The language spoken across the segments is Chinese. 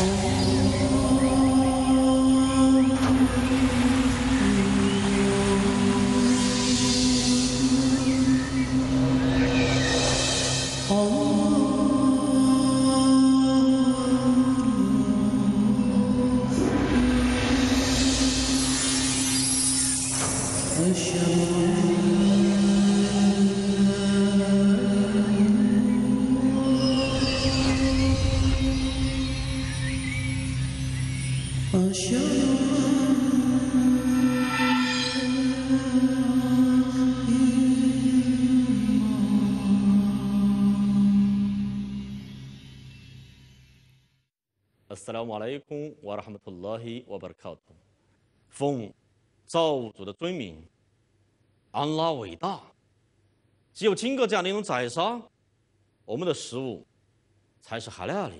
Thank you. Assalamualaikum warahmatullahi wabarakatuh。奉造物主的尊名，安拉伟大。只有经过这样的一种宰杀，我们的食物才是哈莱尔，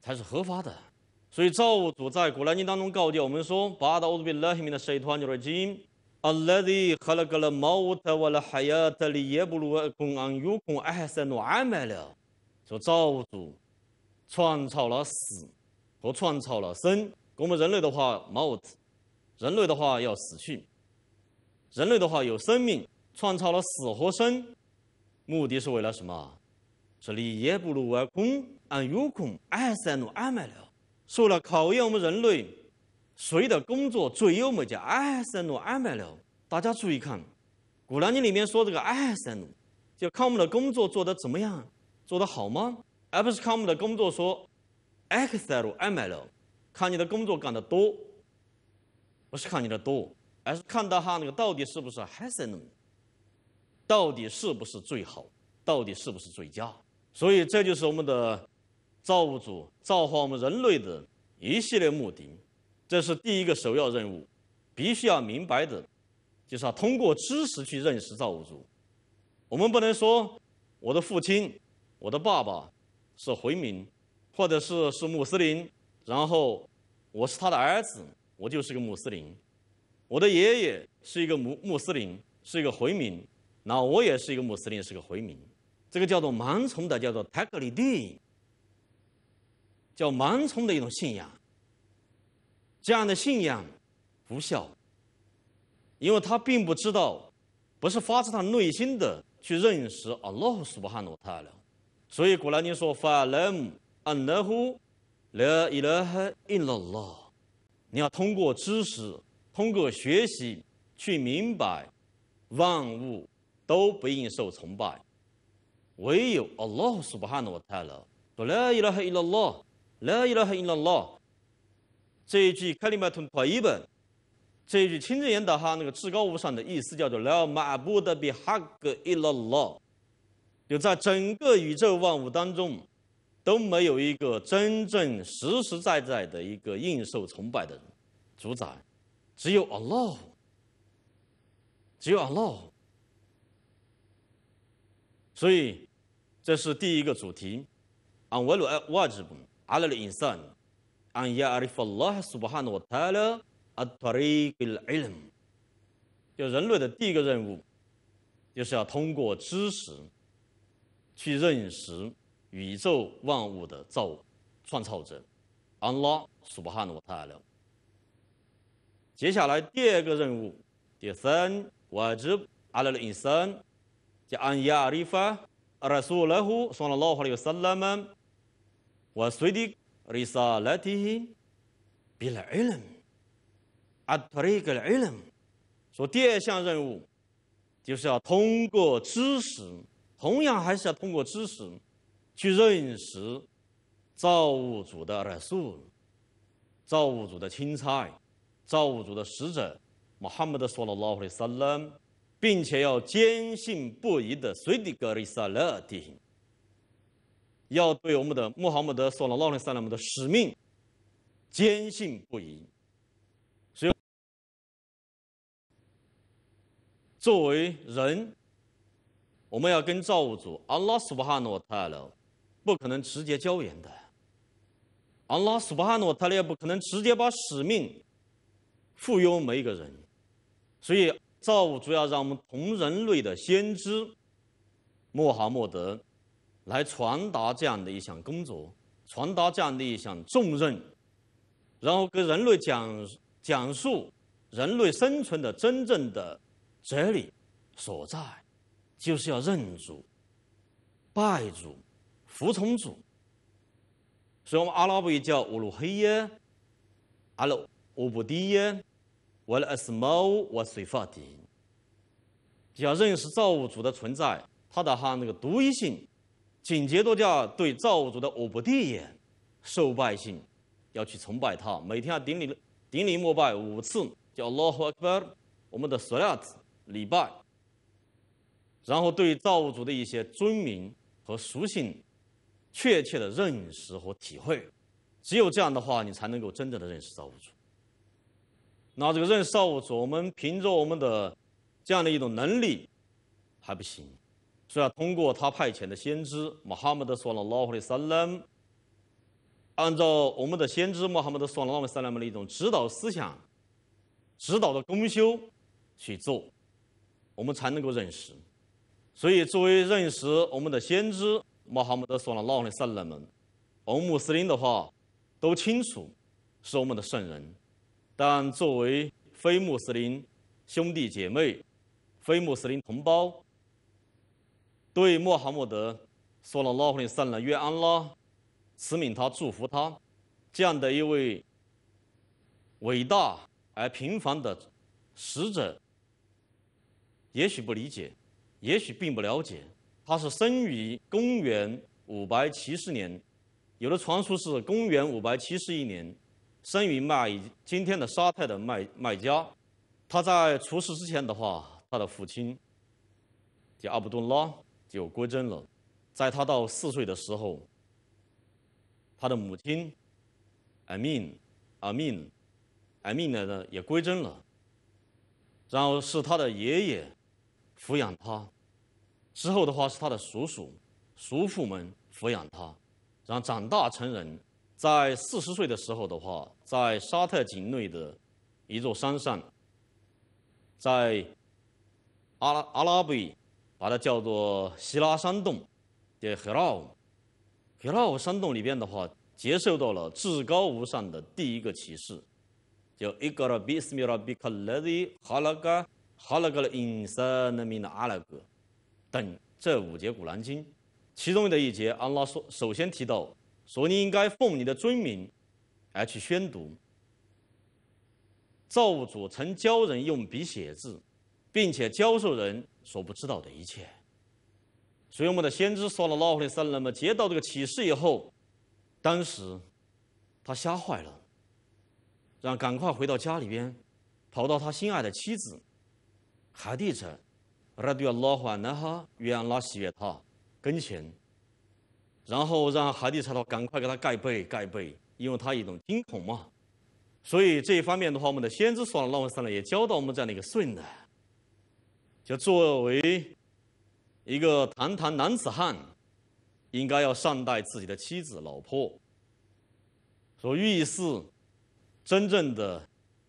才是合法的。所以，造物主在古兰经当中告诫我们说：“巴达乌比勒哈米的社团就是经，阿莱的哈拉格勒毛特瓦勒海亚特里耶布罗公安尤公艾哈森努阿梅说造物主。创造了死和创造了生。我们人类的话，帽子；人类的话要死去。人类的话有生命，创造了死和生，目的是为了什么？是立业不如瓦，空，按有空爱三努，安排了。是为了考验我们人类谁的工作最优美，叫爱三努，安排了。大家注意看，《古兰经》里面说这个爱三努，就看我们的工作做得怎么样，做得好吗？而不是看我们的工作说 x c e l M、L，看你的工作干得多，不是看你的多，而是看到他那个到底是不是 Hasen，到底是不是最好，到底是不是最佳。所以这就是我们的造物主造化我们人类的一系列目的，这是第一个首要任务，必须要明白的，就是通过知识去认识造物主。我们不能说我的父亲、我的爸爸。是回民，或者是是穆斯林，然后我是他的儿子，我就是个穆斯林。我的爷爷是一个穆穆斯林，是一个回民，然后我也是一个穆斯林，是个回民。这个叫做盲从的，叫做 t a 塔格里蒂，叫盲从的一种信仰。这样的信仰无效，因为他并不知道，不是发自他内心的去认识啊，拉赫苏巴哈努他了。所以，古兰经说：“法莱安拉乎，莱伊拉哈伊拉拉。”你要通过知识，通过学习，去明白万物都不应受崇拜，唯有 Allah 苏巴汉诺泰勒。多莱伊拉哈伊拉拉，莱伊拉哈伊拉拉。这一句卡利马吞翻译本，这一句清真言的哈那个至高无上的意思叫做：“莱马布达比哈格伊拉拉。”就在整个宇宙万物当中，都没有一个真正实实在在的一个应受崇拜的人主宰，只有 Allah，只有 Allah。所以，这是第一个主题。就人类的第一个任务，就是要通过知识。去认识宇宙万物的造、创造者安拉苏巴汗努泰勒。接下来第二个任务，第三，我知阿拉的第三叫安亚阿里法阿拉苏勒胡双了老伙的有三人们，我随地礼萨莱提，bil alilm，at-tariq a l 说第二项任务就是要通过知识。同样还是要通过知识，去认识造物主的仁恕，造物主的青菜，造物主的使者穆罕默德·苏拉·拉赫里·萨勒，并且要坚信不疑的随地格里萨勒地要对我们的穆罕默德·苏拉·拉赫里·萨勒的使命坚信不疑，所以作为人。我们要跟造物主阿拉苏巴哈诺特勒不可能直接交言的。阿拉苏巴哈诺特勒不可能直接把使命，赋予每一个人。所以，造物主要让我们同人类的先知，穆罕默德，来传达这样的一项工作，传达这样的一项重任，然后给人类讲讲述人类生存的真正的哲理所在。就是要认主、拜主、服从主，所以我们阿拉伯语叫“乌鲁黑耶阿拉乌布迪耶”，“瓦勒斯毛瓦苏法迪”。要认识造物主的存在，他的哈那个独一性，紧接着就要对造物主的“乌布迪耶”受拜性，要去崇拜他，每天要顶礼顶礼膜拜五次，叫 “la h a w r 我们的索料子礼拜。然后对造物主的一些尊名和属性，确切的认识和体会，只有这样的话，你才能够真正的认识造物主。那这个认识造物主，我们凭着我们的这样的一种能力还不行，是吧？通过他派遣的先知穆罕默德·苏勒拉胡勒·撒冷，按照我们的先知穆罕默德·苏勒拉胡勒·撒冷的一种指导思想，指导的功修去做，我们才能够认识。所以，作为认识我们的先知穆罕默德说了那话的圣人们，穆斯林的话都清楚，是我们的圣人。但作为非穆斯林兄弟姐妹、非穆斯林同胞，对穆罕默德说了那话的圣人，约安拉慈悯他、祝福他，这样的一位伟大而平凡的使者，也许不理解。也许并不了解，他是生于公元570年，有的传说是公元571年，生于麦今天的沙特的麦麦加。他在出世之前的话，他的父亲叫阿卜杜拉就归真了，在他到四岁的时候，他的母亲阿敏、阿敏、阿敏呢也归真了，然后是他的爷爷。抚养他，之后的话是他的叔叔、叔父们抚养他，然后长大成人，在四十岁的时候的话，在沙特境内的，一座山上，在阿拉阿拉伯把它叫做希拉山洞的 h 拉 r a h i r a 山洞里边的话，接受到了至高无上的第一个启示，叫 إ ِ ك 比斯َ ب 比克ِ س 哈拉嘎。哈拉格勒隐色那名的阿拉格等这五节古兰经，其中的一节，阿拉说首先提到：，说你应该奉你的尊名而去宣读。造物主曾教人用笔写字，并且教授人所不知道的一切。所以我们的先知说了拉赫里三人们接到这个启示以后，当时他吓坏了，让赶快回到家里边，跑到他心爱的妻子。海地城，他就拉环，然后拉他跟前，然后让海地查的赶快给他盖被盖被，因为他一种惊恐嘛。所以这一方面的话，我们的先知说了那么三呢，也教到我们这样的一个顺的，就作为一个堂堂男子汉，应该要善待自己的妻子老婆。所寓意是，真正的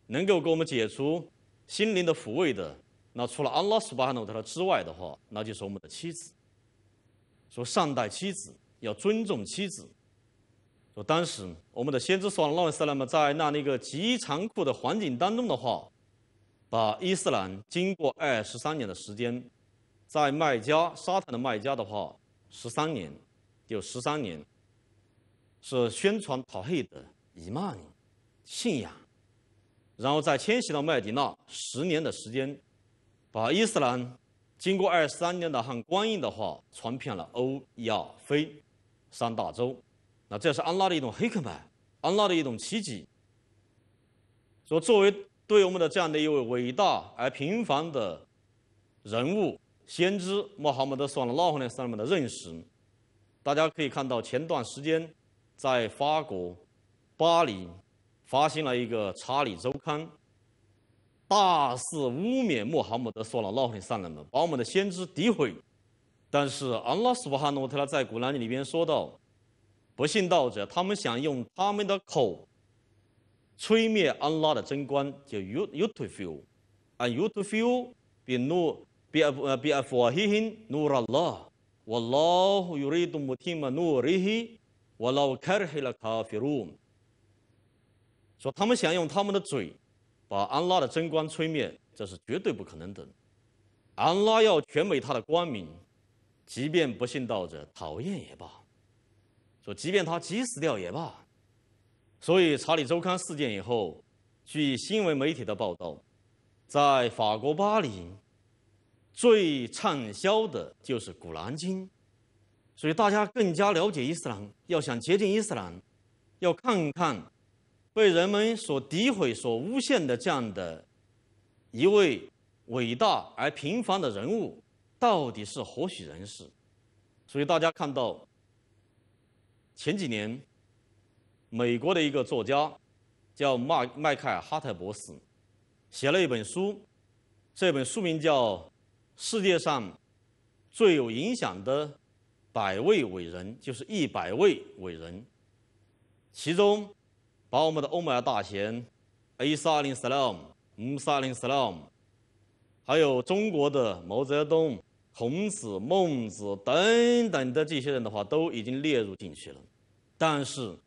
能够给我们解除心灵的抚慰的。那除了安拉苏巴哈努特拉之外的话，那就是我们的妻子。说善待妻子，要尊重妻子。说当时我们的先知苏斯那么在那那个极残酷的环境当中的话，把伊斯兰经过二十三年的时间，在麦加沙特的麦加的话，十三年，有十三年，是宣传讨黑的伊玛尼信仰，然后在迁徙到麦迪那十年的时间。把伊斯兰经过二十三年的汉光应的话，传遍了欧亚非三大洲，那这是安拉的一种黑客牌，安拉的一种奇迹。所作为对我们的这样的一位伟大而平凡的人物先知穆罕默德算拉哈那上面的认识，大家可以看到，前段时间在法国巴黎发行了一个《查理周刊》。大肆污蔑穆罕默德、索拉勒夫的圣人们，把我们的先知诋毁。但是安拉苏巴哈诺特拉在古兰经里边说到：“不信道者，他们想用他们的口吹灭安拉的真光，叫 yutufiyu，an d yutufiyu b i nur bil b i a fawahin nur allah，wala allah yuridum tima nurihi，wala karhi la kafirun。”说他们想用他们的嘴。把安拉的真光吹灭，这是绝对不可能的。安拉要全美他的光明，即便不信道者讨厌也罢，说即便他急死掉也罢。所以《查理周刊》事件以后，据新闻媒体的报道，在法国巴黎最畅销的就是《古兰经》，所以大家更加了解伊斯兰。要想接近伊斯兰，要看看。被人们所诋毁、所诬陷的这样的，一位伟大而平凡的人物，到底是何许人士？所以大家看到，前几年，美国的一个作家，叫麦麦凯尔哈特博士，写了一本书，这本书名叫《世界上最有影响的百位伟人》，就是一百位伟人，其中。把我们的欧麦尔大贤、A. 萨林斯拉姆、穆萨林斯拉姆，还有中国的毛泽东、孔子、孟子等等的这些人的话，都已经列入进去了。但是，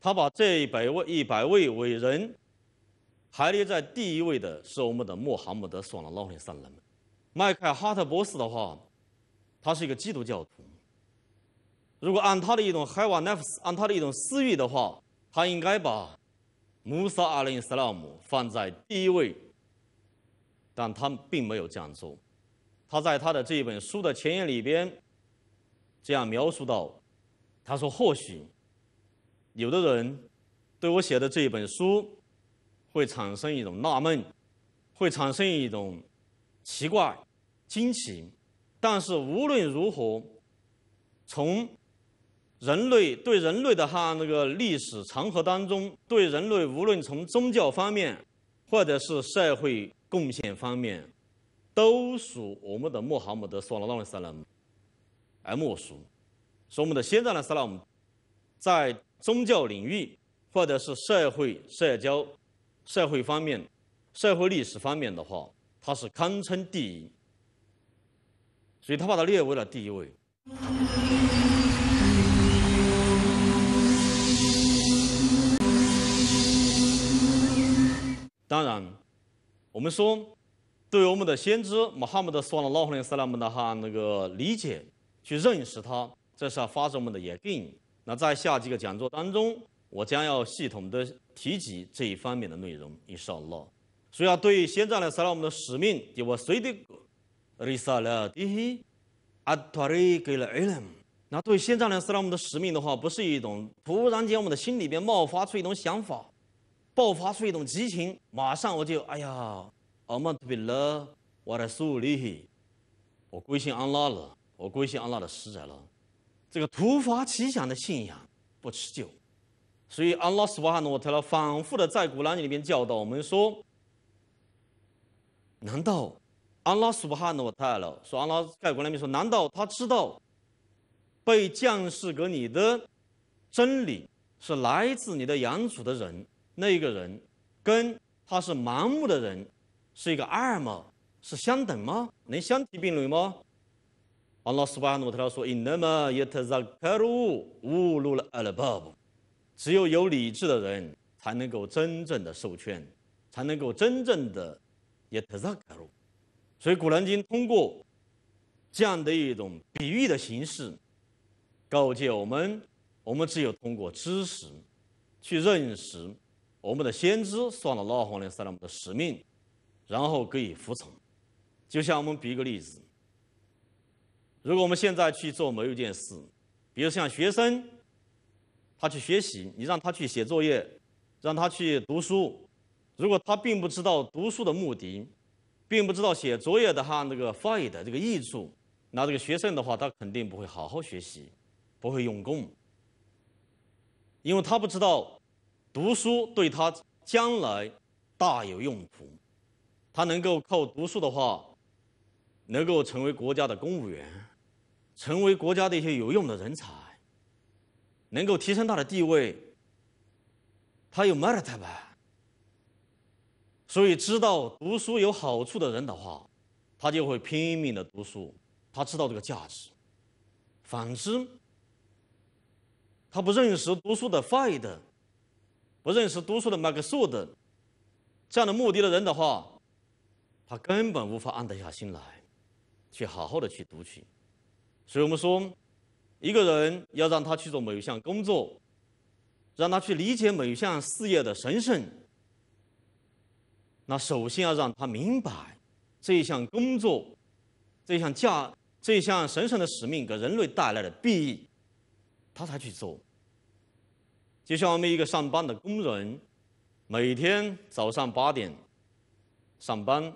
他把这一百位一百位伟人排列在第一位的是我们的穆罕默德·劳莱曼三郎。麦克哈特博士的话，他是一个基督教徒。如果按他的一种海瓦奈斯按他的一种私欲的话，他应该把谋杀阿里·斯拉姆放在第一位，但他并没有这样做。他在他的这一本书的前言里边这样描述到：“他说，或许有的人对我写的这一本书会产生一种纳闷，会产生一种奇怪、惊奇，但是无论如何，从……”人类对人类的哈那个历史长河当中，对人类无论从宗教方面，或者是社会贡献方面，都属我们的穆罕默德·苏拉·拉尼·萨拉姆而莫属。所以，我们的先知的萨拉姆在宗教领域，或者是社会社交、社会方面、社会历史方面的话，他是堪称第一，所以他把他列为了第一位。当然，我们说对我们的先知穆罕默德·苏了拉赫林·斯拉姆的哈那个理解，去认识他，这是要发生们的也更。那在下几个讲座当中，我将要系统的提及这一方面的内容。以上了，所以对先知的塞拉姆的使命，就我随的伊斯兰。那对先知的塞拉姆的使命的话，不是一种突然间我们的心里边冒发出一种想法。爆发出一种激情，马上我就哎呀，阿曼特别乐，我的苏里，我归信安拉了，我归信安拉的使者了。这个突发奇想的信仰不持久，所以安拉斯巴哈诺特拉反复的在古兰经里面教导我们说：难道安拉斯巴哈诺特拉说安拉在古兰经说难道他知道被降世给你的真理是来自你的养主的人？那一个人，跟他是盲目的人，是一个二吗？是相等吗？能相提并论吗？阿拉斯巴诺特拉说：“伊那么也特扎卡鲁误入了阿拉巴布。”只有有理智的人，才能够真正的受劝，才能够真正的也特扎卡鲁。所以，《古兰经》通过这样的一种比喻的形式，告诫我们：我们只有通过知识去认识。我们的先知算了老黄历，算了我们的使命，然后给予服从。就像我们比一个例子，如果我们现在去做某一件事，比如像学生，他去学习，你让他去写作业，让他去读书，如果他并不知道读书的目的，并不知道写作业的哈那个翻译的这个益处，那这个学生的话，他肯定不会好好学习，不会用功，因为他不知道。读书对他将来大有用途，他能够靠读书的话，能够成为国家的公务员，成为国家的一些有用的人才，能够提升他的地位。他有 merit 吧？所以知道读书有好处的人的话，他就会拼命的读书，他知道这个价值。反之，他不认识读书的坏的。不认识读书的买个书的，这样的目的的人的话，他根本无法安得下心来，去好好的去读取。所以我们说，一个人要让他去做某一项工作，让他去理解某一项事业的神圣，那首先要让他明白这一项工作、这项价、这项神圣的使命给人类带来的裨益，他才去做。就像我们一个上班的工人，每天早上八点上班，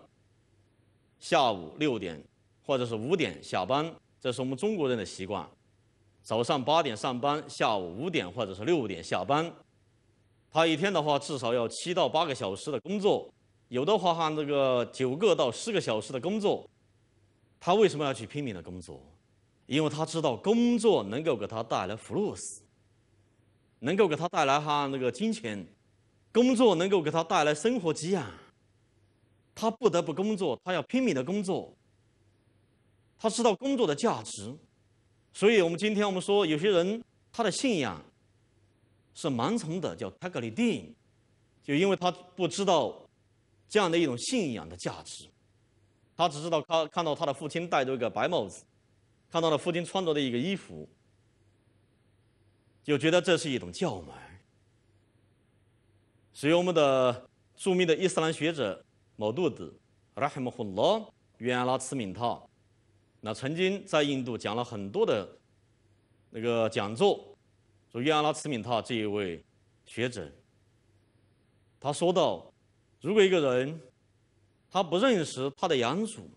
下午六点或者是五点下班，这是我们中国人的习惯。早上八点上班，下午五点或者是六点下班，他一天的话至少要七到八个小时的工作，有的话还那个九个到十个小时的工作。他为什么要去拼命的工作？因为他知道工作能够给他带来福禄。能够给他带来哈那个金钱，工作能够给他带来生活滋养。他不得不工作，他要拼命的工作。他知道工作的价值，所以我们今天我们说有些人他的信仰是盲从的，叫泰格里 l 就因为他不知道这样的一种信仰的价值，他只知道他看到他的父亲戴着一个白帽子，看到了父亲穿着的一个衣服。就觉得这是一种教门，所以我们的著名的伊斯兰学者毛杜子拉哈姆洪拉约阿拉慈敏塔，那曾经在印度讲了很多的那个讲座，说约阿拉慈敏塔这一位学者，他说到，如果一个人他不认识他的养主，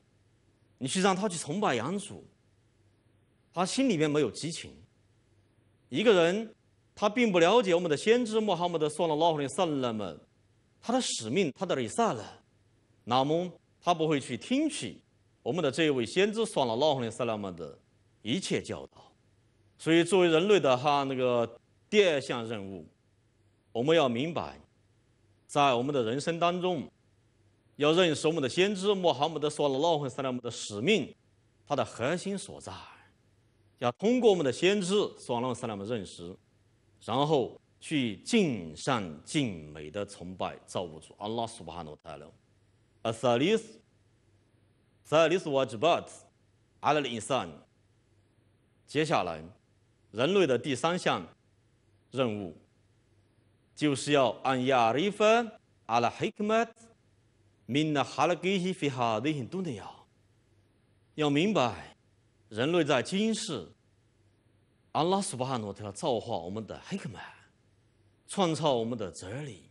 你去让他去崇拜养主，他心里面没有激情。一个人，他并不了解我们的先知穆罕默德·算拉拉虎林·萨拉曼，他的使命，他的理想，那么他不会去听取我们的这位先知算拉拉虎林·萨拉曼的一切教导。所以，作为人类的哈那个第二项任务，我们要明白，在我们的人生当中，要认识我们的先知穆罕默德·算拉拉虎林·萨拉姆的使命，它的核心所在。要通过我们的先知、苏瓦拉姆、拉姆认识，然后去尽善尽美的崇拜造物主阿拉苏巴哈诺泰勒。阿瑟里斯，阿瑟斯沃吉巴阿拉 s 恩 n 接下来，人类的第三项任务就是要按亚里芬，阿拉黑克马兹，明哈拉给西费哈的人懂得要，要明白。人类在今世，安拉苏巴哈诺特拉造化我们的黑格曼，创造我们的哲理。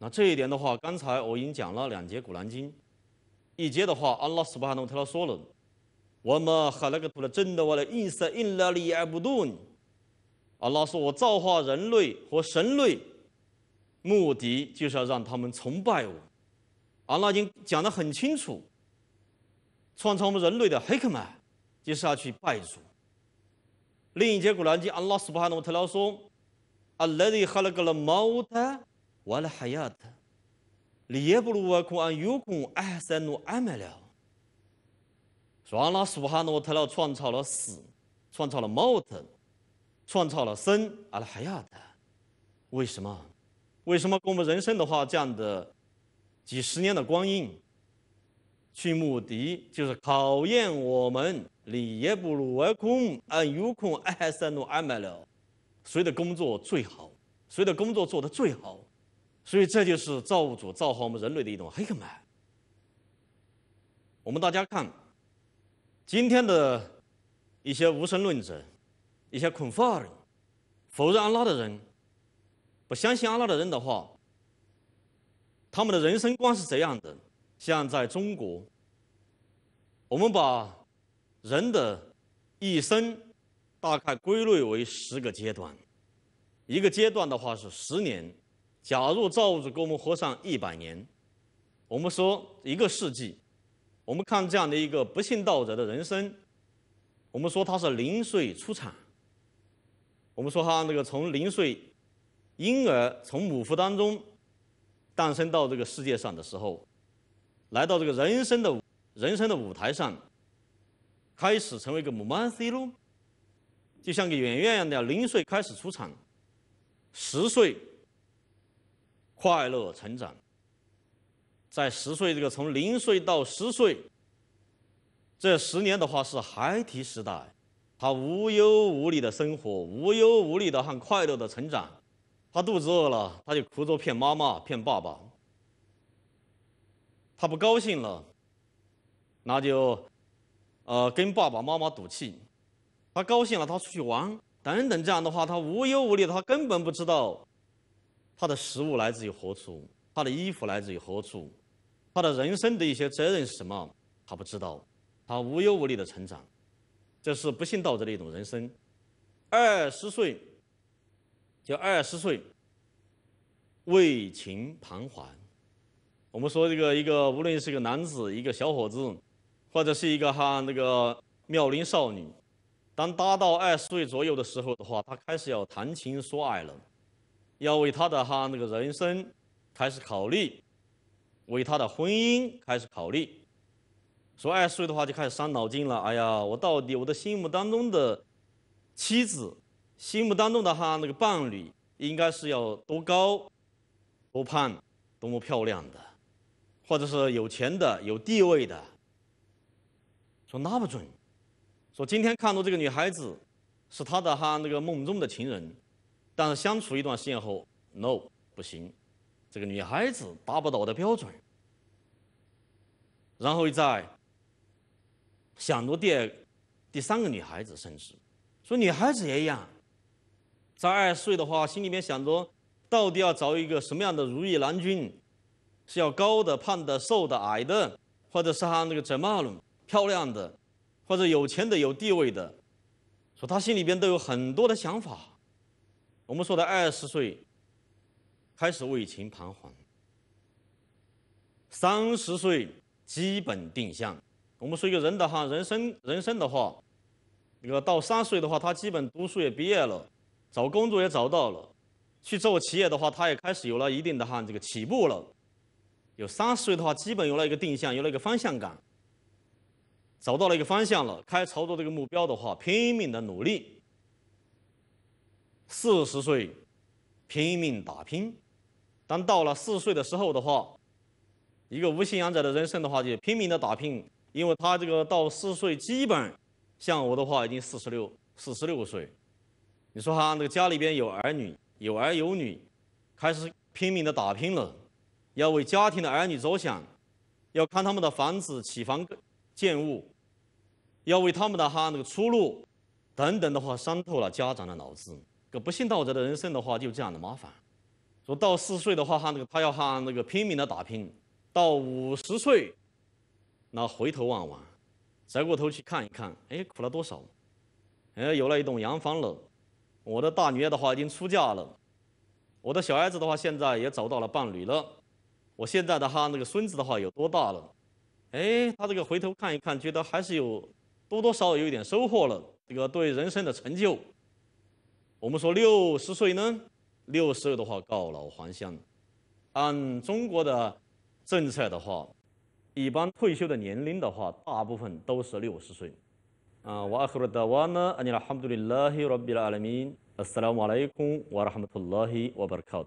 那这一点的话，刚才我已经讲了两节古兰经，一节的话，安拉苏巴哈诺特拉说了，我们哈莱格布的真的话的印色印拉里也不动，阿拉说我造化人类和神类，目的就是要让他们崇拜我，阿拉经讲的很清楚。创造我们人类的黑客们，就是要去拜主。另一节古兰经阿拉斯巴诺特老说：“阿拉以哈勒格勒冇特，阿拉哈亚特，里耶布鲁瓦库安尤库阿塞生努阿梅了。”说阿拉苏巴诺特老创造了死，创造了冇特，创造了生阿拉哈亚特。为什么？为什么跟我们人生的话，这样的几十年的光阴？去目的就是考验我们，里耶布鲁尔空安尤空艾森诺安买了，谁的工作最好，谁的工作做得最好，所以这就是造物主造化我们人类的一种黑客们。我们大家看，今天的一些无神论者，一些恐法人，否认安拉的人，不相信安拉的人的话，他们的人生观是怎样的。像在中国，我们把人的一生大概归类为十个阶段，一个阶段的话是十年。假如造物主给我们活上一百年，我们说一个世纪。我们看这样的一个不幸道者的人生，我们说他是零岁出产，我们说他那个从零岁婴儿从母腹当中诞生到这个世界上的时候。来到这个人生的人生的舞台上，开始成为一个 m u m a n y 喽，就像个演员一样，的零岁开始出场，十岁快乐成长，在十岁这个从零岁到十岁，这十年的话是孩提时代，他无忧无虑的生活，无忧无虑的和快乐的成长，他肚子饿了，他就哭着骗妈妈骗爸爸。他不高兴了，那就，呃，跟爸爸妈妈赌气；他高兴了，他出去玩，等等。这样的话，他无忧无虑，他根本不知道他的食物来自于何处，他的衣服来自于何处，他的人生的一些责任是什么，他不知道。他无忧无虑的成长，这是不幸道德的一种人生。二十岁，就二十岁，为情彷徨。我们说，这个一个无论是一个男子，一个小伙子，或者是一个哈那个妙龄少女，当达到二十岁左右的时候的话，他开始要谈情说爱了，要为他的哈那个人生开始考虑，为他的婚姻开始考虑。说二十岁的话，就开始伤脑筋了。哎呀，我到底我的心目当中的妻子，心目当中的哈那个伴侣，应该是要多高、多胖、多么漂亮的？或者是有钱的、有地位的，说那不准，说今天看到这个女孩子，是他的哈那个梦中的情人，但是相处一段时间后，no 不行，这个女孩子达不到我的标准。然后再想着第二、第三个女孩子，甚至说女孩子也一样，在二岁的话，心里面想着到底要找一个什么样的如意郎君。是要高的、胖的、瘦的、矮的，或者是他那个怎么了？漂亮的，或者有钱的、有地位的，说他心里边都有很多的想法。我们说的二十岁开始为情彷徨，三十岁基本定向。我们说一个人的哈人生，人生的话，那个到三十岁的话，他基本读书也毕业了，找工作也找到了，去做企业的话，他也开始有了一定的哈这个起步了。有三十岁的话，基本有了一个定向，有了一个方向感。找到了一个方向了，开始操作这个目标的话，拼命的努力。四十岁，拼命打拼。当到了四十岁的时候的话，一个无信仰者的人生的话，就拼命的打拼，因为他这个到四十岁，基本像我的话，已经四十六、四十六岁。你说哈，那个家里边有儿女，有儿有女，开始拼命的打拼了。要为家庭的儿女着想，要看他们的房子起房建物，要为他们的哈那个出路等等的话，伤透了家长的脑子。个不信道德的人生的话，就这样的麻烦。说到四岁的话哈，那个他要哈那个拼命的打拼，到五十岁，那回头望望，再过头去看一看，哎，苦了多少？哎，有了一栋洋房了。我的大女儿的话已经出嫁了，我的小儿子的话现在也找到了伴侣了。我现在的哈那个孙子的话有多大了？哎，他这个回头看一看，觉得还是有多多少少有一点收获了。这个对人生的成就，我们说六十岁呢，六十岁的话告老还乡。按中国的政策的话，一般退休的年龄的话，大部分都是六十岁。啊，我阿赫的瓦呢，拉哈姆杜拉比拉阿瓦拉哈姆拉巴卡